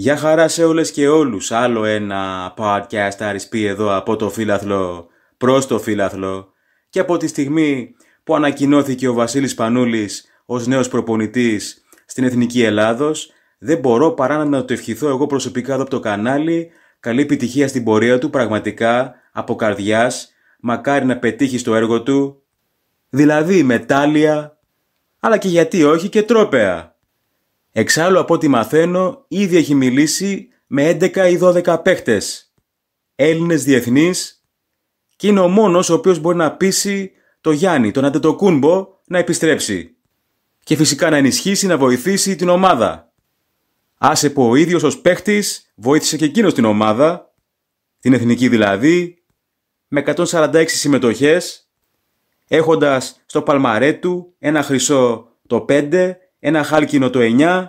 Γεια χαρά σε όλες και όλους. Άλλο ένα podcast αρισπή εδώ από το φίλαθλο προς το φίλαθλο. Και από τη στιγμή που ανακοινώθηκε ο Βασίλης Πανούλης ως νέος προπονητής στην Εθνική Ελλάδος, δεν μπορώ παρά να το ευχηθώ εγώ προσωπικά εδώ από το κανάλι. Καλή επιτυχία στην πορεία του, πραγματικά, από καρδιάς. Μακάρι να πετύχει στο έργο του. Δηλαδή μετάλλια, αλλά και γιατί όχι και τρόπεα. Εξάλλου από ό,τι μαθαίνω, ήδη έχει μιλήσει με 11 ή 12 παίχτες, Έλληνες διεθνείς και είναι ο μόνος ο οποίος μπορεί να πείσει το Γιάννη, τον Αντετοκούνμπο, να επιστρέψει. Και φυσικά να ενισχύσει, να βοηθήσει την ομάδα. Άσε που ο ίδιος ως παίχτης βοήθησε και εκείνος την ομάδα, την εθνική δηλαδή, με 146 συμμετοχές, έχοντας στο παλμαρέ του ένα χρυσό το 5 ένα χάλκινο το 9,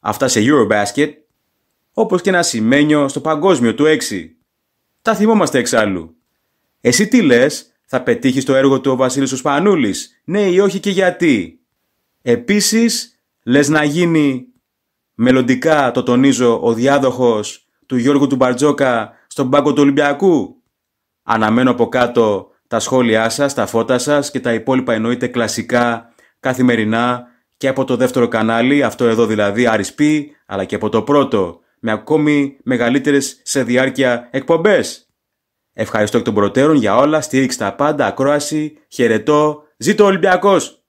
αυτά σε Eurobasket, όπως και ένα σημαίνιο στο παγκόσμιο του 6. Τα θυμόμαστε εξάλλου. Εσύ τι λες, θα πετύχεις το έργο του ο Βασίλης ο Σπανούλης, ναι ή όχι και γιατί. Επίσης, λες να γίνει, μελλοντικά το τονίζω, ο διάδοχος του Γιώργου του Μπαρτζόκα στον πάγκο του Ολυμπιακού. Αναμένω από κάτω τα σχόλιά σας, τα φώτα σας και τα υπόλοιπα εννοείται κλασικά, καθημερινά, και από το δεύτερο κανάλι, αυτό εδώ δηλαδή RSP, αλλά και από το πρώτο, με ακόμη μεγαλύτερες σε διάρκεια εκπομπές. Ευχαριστώ εκ των προτέρων για όλα, στήριξε τα πάντα, ακρόαση, χαιρετώ, ζήτω Ολυμπιακός!